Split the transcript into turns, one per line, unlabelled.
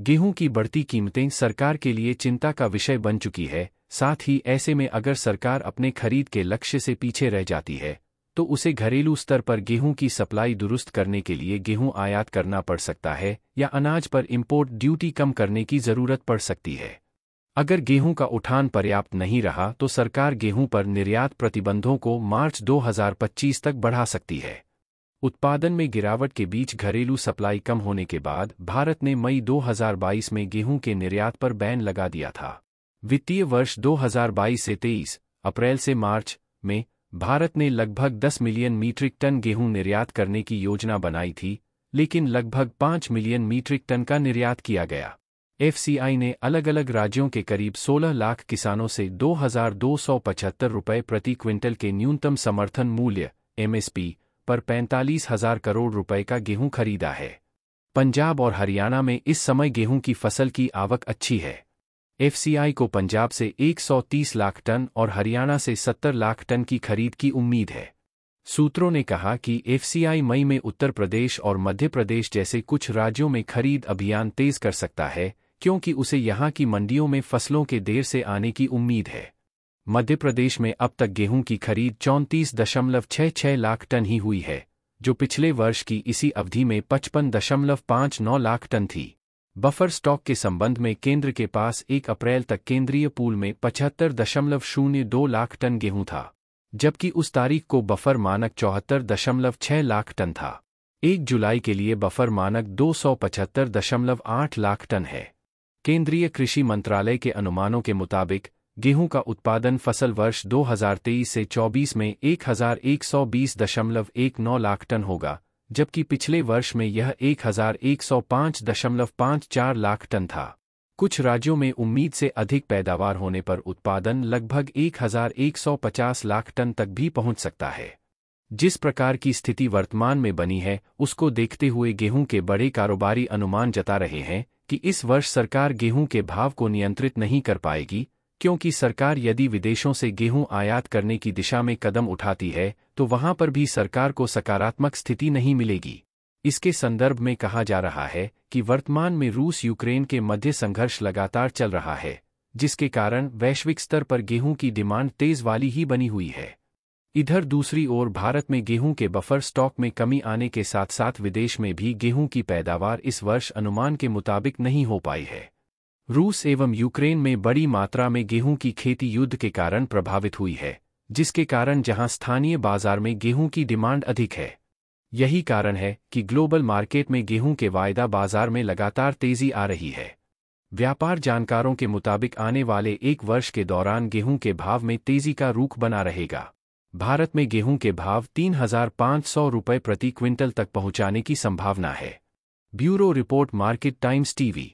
गेहूं की बढ़ती कीमतें सरकार के लिए चिंता का विषय बन चुकी है साथ ही ऐसे में अगर सरकार अपने खरीद के लक्ष्य से पीछे रह जाती है तो उसे घरेलू स्तर पर गेहूं की सप्लाई दुरुस्त करने के लिए गेहूं आयात करना पड़ सकता है या अनाज पर इम्पोर्ट ड्यूटी कम करने की ज़रूरत पड़ सकती है अगर गेहूं का उठान पर्याप्त नहीं रहा तो सरकार गेहूं पर निर्यात प्रतिबंधों को मार्च 2025 तक बढ़ा सकती है उत्पादन में गिरावट के बीच घरेलू सप्लाई कम होने के बाद भारत ने मई 2022 में गेहूं के निर्यात पर बैन लगा दिया था वित्तीय वर्ष 2022 से 23 अप्रैल से मार्च में भारत ने लगभग 10 मिलियन मीट्रिक टन गेहूं निर्यात करने की योजना बनाई थी लेकिन लगभग 5 मिलियन मीट्रिक टन का निर्यात किया गया एफसीआई ने अलग अलग राज्यों के करीब 16 लाख किसानों से दो रुपये प्रति क्विंटल के न्यूनतम समर्थन मूल्य एमएसपी पर पैंतालीस हजार करोड़ रुपए का गेहूं खरीदा है पंजाब और हरियाणा में इस समय गेहूं की फसल की आवक अच्छी है एफसीआई को पंजाब से 130 लाख टन और हरियाणा से 70 लाख टन की खरीद की उम्मीद है सूत्रों ने कहा कि एफसीआई मई में उत्तर प्रदेश और मध्य प्रदेश जैसे कुछ राज्यों में खरीद अभियान तेज कर सकता है क्योंकि उसे यहां की मंडियों में फसलों के देर से आने की उम्मीद है मध्य प्रदेश में अब तक गेहूं की खरीद चौंतीस दशमलव छह छह लाख टन ही हुई है जो पिछले वर्ष की इसी अवधि में पचपन दशमलव पांच नौ लाख टन थी बफर स्टॉक के संबंध में केंद्र के पास एक अप्रैल तक केंद्रीय पूल में पचहत्तर दशमलव शून्य दो लाख टन गेहूं था जबकि उस तारीख को बफर मानक चौहत्तर दशमलव छह लाख टन था एक जुलाई के लिए बफर मानक दो सौ पचहत्तर दशमलव आठ लाख टन है केंद्रीय कृषि मंत्रालय के अनुमानों के मुताबिक गेहूं का उत्पादन फसल वर्ष 2023 से 24 में एक लाख टन होगा जबकि पिछले वर्ष में यह एक लाख टन था कुछ राज्यों में उम्मीद से अधिक पैदावार होने पर उत्पादन लगभग 1150 लाख टन तक भी पहुंच सकता है जिस प्रकार की स्थिति वर्तमान में बनी है उसको देखते हुए गेहूं के बड़े कारोबारी अनुमान जता रहे हैं कि इस वर्ष सरकार गेहूं के भाव को नियंत्रित नहीं कर पाएगी क्योंकि सरकार यदि विदेशों से गेहूं आयात करने की दिशा में कदम उठाती है तो वहां पर भी सरकार को सकारात्मक स्थिति नहीं मिलेगी इसके संदर्भ में कहा जा रहा है कि वर्तमान में रूस यूक्रेन के मध्य संघर्ष लगातार चल रहा है जिसके कारण वैश्विक स्तर पर गेहूं की डिमांड तेज वाली ही बनी हुई है इधर दूसरी ओर भारत में गेहूं के बफर स्टॉक में कमी आने के साथ साथ विदेश में भी गेहूं की पैदावार इस वर्ष अनुमान के मुताबिक नहीं हो पाई है रूस एवं यूक्रेन में बड़ी मात्रा में गेहूं की खेती युद्ध के कारण प्रभावित हुई है जिसके कारण जहां स्थानीय बाजार में गेहूं की डिमांड अधिक है यही कारण है कि ग्लोबल मार्केट में गेहूं के वायदा बाजार में लगातार तेजी आ रही है व्यापार जानकारों के मुताबिक आने वाले एक वर्ष के दौरान गेहूं के भाव में तेजी का रूख बना रहेगा भारत में गेहूं के भाव तीन हजार पाँच सौ रुपये प्रति क्विंटल तक पहुंचाने की संभावना है bureau report market times TV